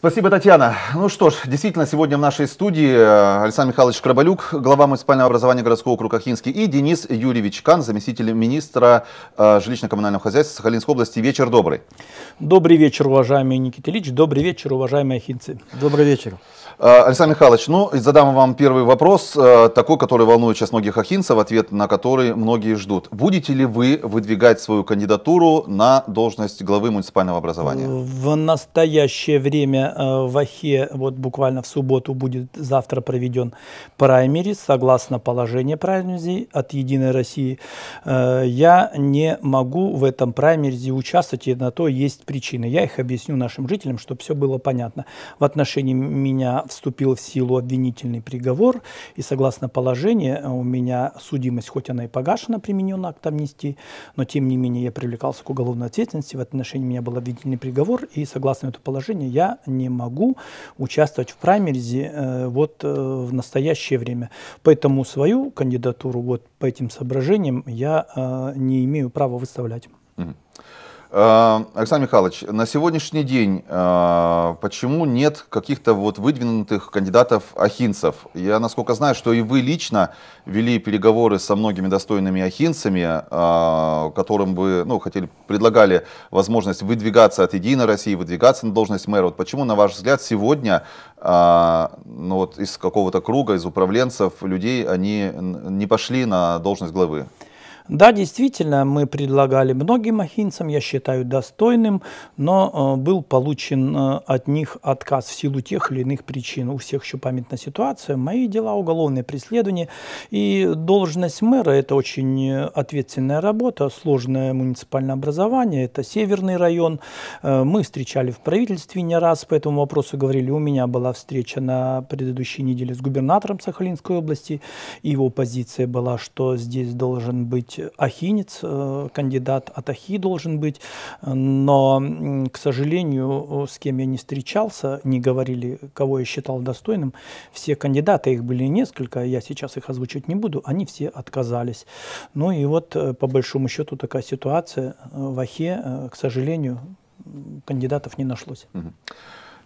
Спасибо, Татьяна. Ну что ж, действительно, сегодня в нашей студии э, Александр Михайлович Крабалюк, глава муниципального образования городского округа Хинский, и Денис Юрьевич Кан, заместитель министра э, жилищно-коммунального хозяйства Сахалинской области. Вечер добрый. Добрый вечер, уважаемый Никита Ильич. Добрый вечер, уважаемые хинцы. Добрый вечер. Э, Александр Михайлович, ну, задам вам первый вопрос, э, такой, который волнует сейчас многих ахинцев, ответ на который многие ждут. Будете ли вы выдвигать свою кандидатуру на должность главы муниципального образования? В настоящее время э, в Ахе, вот буквально в субботу будет завтра проведен праймерис, согласно положению праймеризи от «Единой России». Я не могу в этом праймеризе участвовать, и на то есть причины. Я их объясню нашим жителям, чтобы все было понятно. В отношении меня вступил в силу обвинительный приговор, и согласно положению э, у меня судимость, хоть она и погашена, применена акт амнистии, но тем не менее я привлекался к уголовной ответственности, в отношении меня был обвинительный приговор, и согласно этому положению я не могу участвовать в праймеризе э, вот э, в настоящее время. Поэтому свою кандидатуру вот по этим соображениям я э, не имею права выставлять. Mm-hmm. Э, Александр Михайлович, на сегодняшний день э, почему нет каких-то вот выдвинутых кандидатов ахинцев? Я, насколько знаю, что и вы лично вели переговоры со многими достойными ахинцами, э, которым вы, ну, хотели, предлагали возможность выдвигаться от Единой России, выдвигаться на должность мэра. Вот почему, на ваш взгляд, сегодня ну, вот из какого-то круга, из управленцев, людей, они не пошли на должность главы? Да, действительно, мы предлагали многим ахинцам, я считаю, достойным, но э, был получен э, от них отказ в силу тех или иных причин. У всех еще памятна ситуация, мои дела, уголовное преследование. И должность мэра – это очень э, ответственная работа, сложное муниципальное образование, это северный район. Мы встречали в правительстве не раз по этому вопросу, говорили, у меня была встреча на предыдущей неделе с губернатором Сахалинской области, и его позиция была, что здесь должен быть быть ахинец, э, кандидат от а ахи должен быть, но, к сожалению, с кем я не встречался, не говорили, кого я считал достойным, все кандидаты, их были несколько, я сейчас их озвучивать не буду, они все отказались. Ну и вот, э, по большому счету, такая ситуация э, в ахе, к сожалению, кандидатов не нашлось. Угу.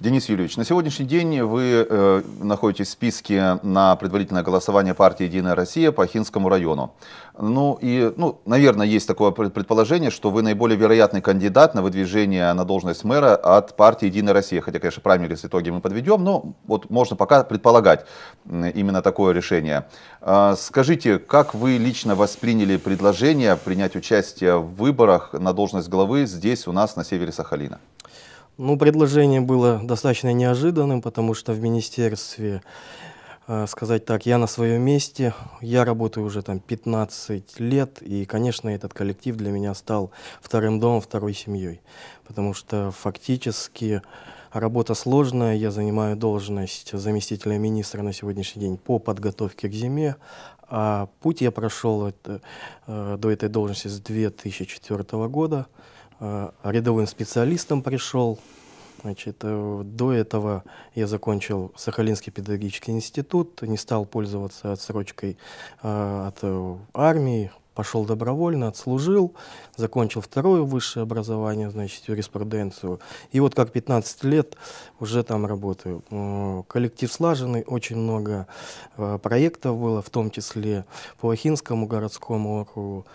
Денис Юрьевич, на сегодняшний день вы э, находитесь в списке на предварительное голосование партии «Единая Россия» по Хинскому району. Ну и, ну, наверное, есть такое предположение, что вы наиболее вероятный кандидат на выдвижение на должность мэра от партии «Единая Россия». Хотя, конечно, праймерис итоги мы подведем, но вот можно пока предполагать именно такое решение. Э, скажите, как вы лично восприняли предложение принять участие в выборах на должность главы здесь у нас на севере Сахалина? Ну, предложение было достаточно неожиданным, потому что в министерстве, э, сказать так, я на своем месте, я работаю уже там 15 лет, и, конечно, этот коллектив для меня стал вторым домом, второй семьей, потому что фактически работа сложная, я занимаю должность заместителя министра на сегодняшний день по подготовке к зиме, а путь я прошел это, э, до этой должности с 2004 года, Э, рядовым специалистом пришел. Значит, э, до этого я закончил Сахалинский педагогический институт, не стал пользоваться отсрочкой э, от армии, пошел добровольно, отслужил, закончил второе высшее образование, значит, юриспруденцию. И вот как 15 лет уже там работаю. Коллектив слаженный, очень много проектов было, в том числе по Ахинскому городскому округу,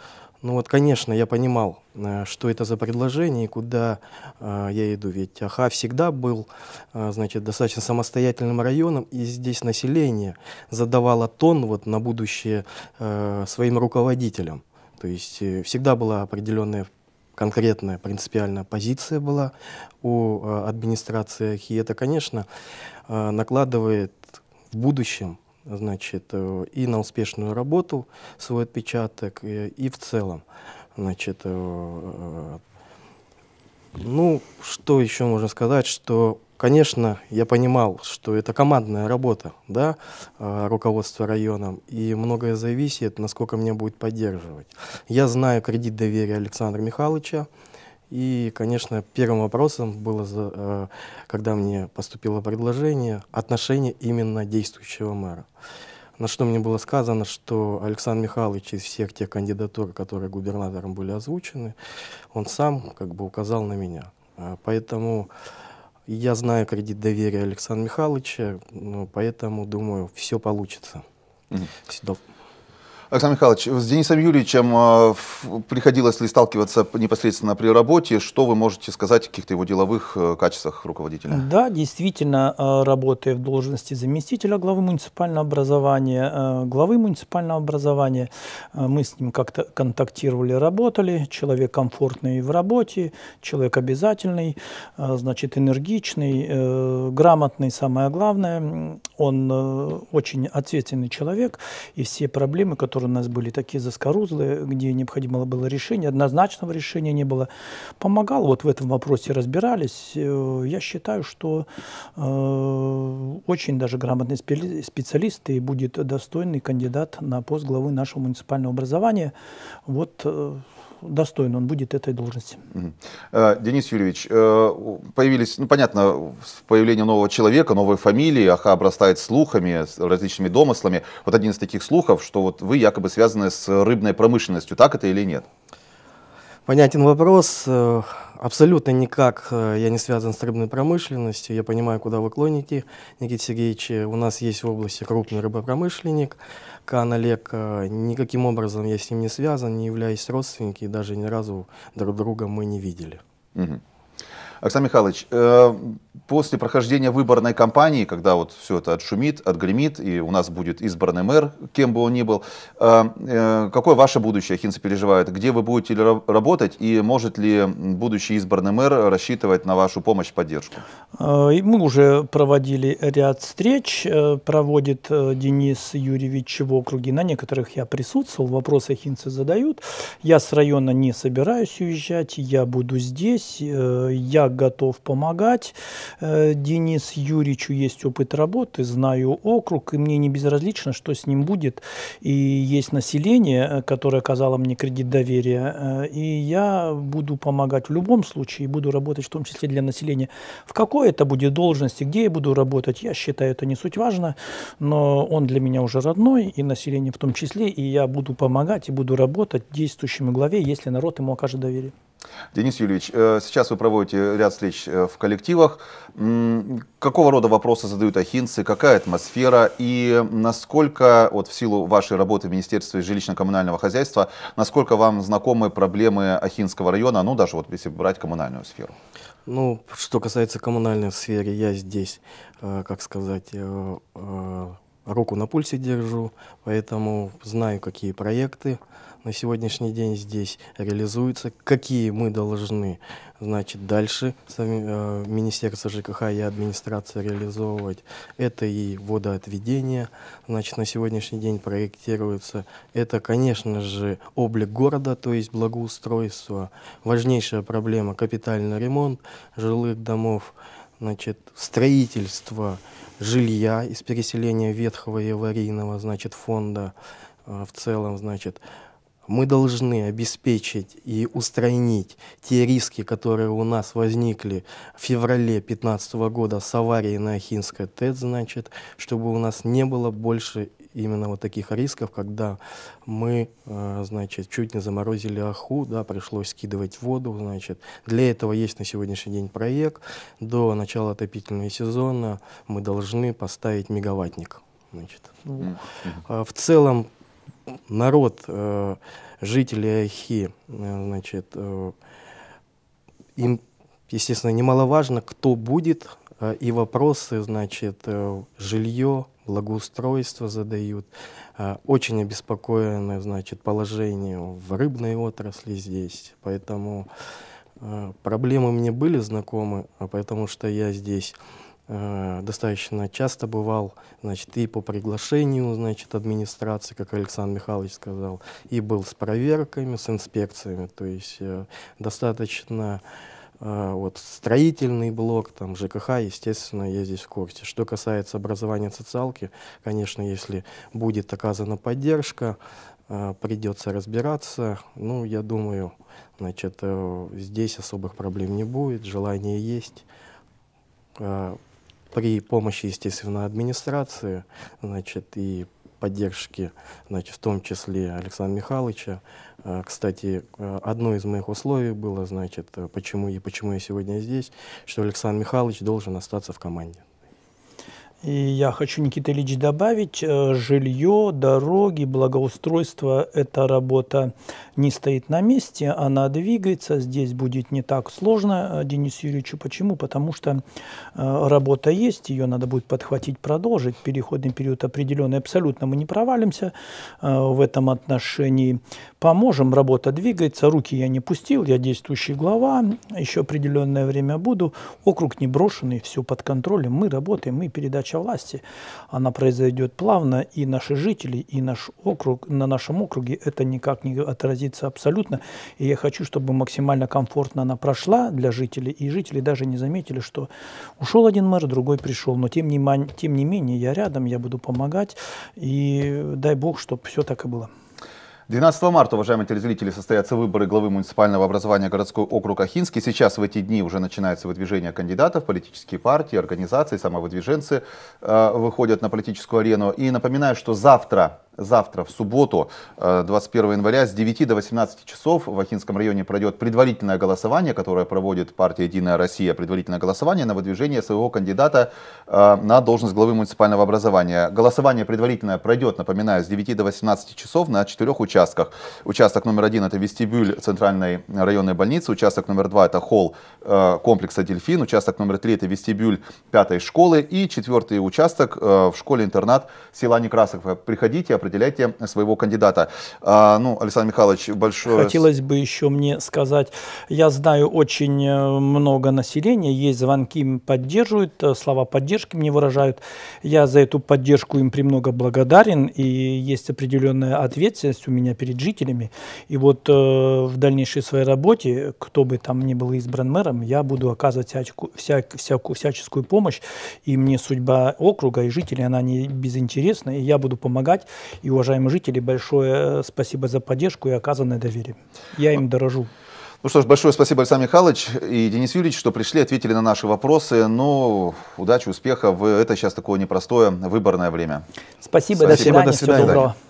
ну вот, конечно, я понимал, э, что это за предложение и куда э, я иду. Ведь Аха всегда был, э, значит, достаточно самостоятельным районом, и здесь население задавало тон вот на будущее э, своим руководителям. То есть э, всегда была определенная конкретная принципиальная позиция была у э, администрации Ахи. Это, конечно, э, накладывает в будущем значит, э, и на успешную работу свой отпечаток, э, и в целом. Значит, э, ну, что еще можно сказать, что, конечно, я понимал, что это командная работа, да, руководство районом, и многое зависит, насколько меня будет поддерживать. Я знаю кредит доверия Александра Михайловича, и, конечно, первым вопросом было, э, когда мне поступило предложение, отношение именно действующего мэра. На что мне было сказано, что Александр Михайлович из всех тех кандидатур, которые губернатором были озвучены, он сам как бы указал на меня. А поэтому я знаю кредит доверия Александра Михайловича, поэтому думаю, все получится. Mm-hmm. Александр Михайлович, с Денисом Юрьевичем э, приходилось ли сталкиваться непосредственно при работе? Что вы можете сказать о каких-то его деловых э, качествах руководителя? Да, действительно, э, работая в должности заместителя главы муниципального образования, главы муниципального образования, мы с ним как-то контактировали, работали. Человек комфортный в работе, человек обязательный, значит, энергичный, грамотный, самое главное. Он очень ответственный человек, и все проблемы, которые которые у нас были такие заскорузлые, где необходимо было решение, однозначного решения не было, помогал. Вот в этом вопросе разбирались. Э, я считаю, что э, очень даже грамотный специалист и будет достойный кандидат на пост главы нашего муниципального образования. Вот э, достойно он будет этой должности. Э, Денис Юрьевич, э, появились, ну понятно, появление нового человека, новой фамилии, Аха обрастает слухами, различными домыслами. Вот один из таких слухов, что вот вы якобы связаны с рыбной промышленностью, так это или нет? понятен вопрос. Э, абсолютно никак э, я не связан с рыбной промышленностью. Я понимаю, куда вы клоните, Никита Сергеевич. У нас есть в области крупный рыбопромышленник Кан Олег. Э, никаким образом я с ним не связан, не являюсь родственником, и даже ни разу друг друга мы не видели. Угу. Оксана Михайлович, э, после прохождения выборной кампании, когда вот все это отшумит, отгремит, и у нас будет избранный мэр, кем бы он ни был, э, э, какое ваше будущее Хинцы переживают? Где вы будете работать, и может ли будущий избранный мэр рассчитывать на вашу помощь, поддержку? Мы уже проводили ряд встреч, проводит Денис Юрьевич в округе, на некоторых я присутствовал, вопросы Хинцы задают. Я с района не собираюсь уезжать, я буду здесь, я всяк готов помогать. Э, Денис Юричу есть опыт работы, знаю округ, и мне не безразлично, что с ним будет. И есть население, э, которое оказало мне кредит доверия, э, и я буду помогать в любом случае, буду работать в том числе для населения. В какой это будет должности, где я буду работать, я считаю, это не суть важно, но он для меня уже родной, и население в том числе, и я буду помогать и буду работать действующему главе, если народ ему окажет доверие. Денис Юрьевич, э, сейчас вы проводите ряд встреч э, в коллективах. Какого рода вопросы задают ахинцы, какая атмосфера и насколько, вот в силу вашей работы в Министерстве жилищно-коммунального хозяйства, насколько вам знакомы проблемы Ахинского района, ну даже вот если брать коммунальную сферу? Ну, что касается коммунальной сферы, я здесь, э, как сказать, руку на пульсе держу, поэтому знаю, какие проекты, на сегодняшний день здесь реализуется, какие мы должны, значит, дальше э, Министерство ЖКХ и администрация реализовывать. Это и водоотведение, значит, на сегодняшний день проектируется. Это, конечно же, облик города, то есть благоустройство. Важнейшая проблема – капитальный ремонт жилых домов, значит, строительство жилья из переселения ветхого и аварийного, значит, фонда э, в целом, значит, мы должны обеспечить и устранить те риски, которые у нас возникли в феврале 2015 года с аварией на Ахинской ТЭЦ, значит, чтобы у нас не было больше именно вот таких рисков, когда мы, э, значит, чуть не заморозили Аху, да, пришлось скидывать воду, значит. Для этого есть на сегодняшний день проект. До начала отопительного сезона мы должны поставить мегаваттник, значит. Mm -hmm. В целом народ э, жители Айхи. Э, значит, э, им, естественно, немаловажно, кто будет, э, и вопросы, значит, жилье, благоустройство задают. Очень обеспокоены, значит, положение в рыбной отрасли здесь. Поэтому проблемы мне были знакомы, а потому что я здесь Э, достаточно часто бывал, значит, и по приглашению, значит, администрации, как Александр Михайлович сказал, и был с проверками, с инспекциями, то есть э, достаточно э, вот строительный блок, там ЖКХ, естественно, я здесь в курсе. Что касается образования социалки, конечно, если будет оказана поддержка, придется разбираться. Ну, я думаю, значит, здесь особых проблем не будет, желание есть при помощи, естественно, администрации, значит, и поддержки, значит, в том числе Александра Михайловича. А, кстати, а, одно из моих условий было, значит, а, почему и почему я сегодня здесь, что Александр Михайлович должен остаться в команде. И я хочу, Никита Ильич, добавить, э, жилье, дороги, благоустройство – это работа не стоит на месте, она двигается. Здесь будет не так сложно э, Денису Юрьевичу. Почему? Потому что э, работа есть, ее надо будет подхватить, продолжить. Переходный период определенный. Абсолютно мы не провалимся э, в этом отношении. Поможем, работа двигается. Руки я не пустил, я действующий глава. Еще определенное время буду. Округ не брошенный, все под контролем. Мы работаем, мы передача власти. Она произойдет плавно, и наши жители, и наш округ, на нашем округе это никак не отразится годится абсолютно. И я хочу, чтобы максимально комфортно она прошла для жителей. И жители даже не заметили, что ушел один мэр, другой пришел. Но тем не, ман... тем не менее, я рядом, я буду помогать. И дай бог, чтобы все так и было. 12 марта, уважаемые телезрители, состоятся выборы главы муниципального образования городской округ Ахинский. Сейчас в эти дни уже начинается выдвижение кандидатов, политические партии, организации, самовыдвиженцы э, выходят на политическую арену. И напоминаю, что завтра завтра, в субботу, 21 э, января, с 9 до 18 часов в Ахинском районе пройдет предварительное голосование, которое проводит партия «Единая Россия», предварительное голосование на выдвижение своего кандидата э, на должность главы муниципального образования. Голосование предварительное пройдет, напоминаю, с 9 до 18 часов на четырех участках. Участок номер один – это вестибюль Центральной районной больницы, участок номер два – это холл э, комплекса «Дельфин», участок номер три – это вестибюль пятой школы и четвертый участок в школе-интернат села Некрасов. Приходите, определяйте своего кандидата. А, ну, Александр Михайлович, большое... Хотелось бы еще мне сказать, я знаю очень э, много населения, есть звонки, поддерживают, э, слова поддержки мне выражают. Я за эту поддержку им премного благодарен, и есть определенная ответственность у меня перед жителями. И вот э, в дальнейшей своей работе, кто бы там ни был избран мэром, я буду оказывать всячку, всяк, всякую, всяческую помощь, и мне судьба округа и жителей, она не безинтересна, и я буду помогать, и, уважаемые жители, большое э, спасибо за поддержку и оказанное доверие. Я им дорожу. Ну что ж, большое спасибо, Александр Михайлович и Денис Юрьевич, что пришли, ответили на наши вопросы. Ну, удачи, успеха в это сейчас такое непростое выборное время. Спасибо, спасибо до свидания. До свидания. Всего доброго.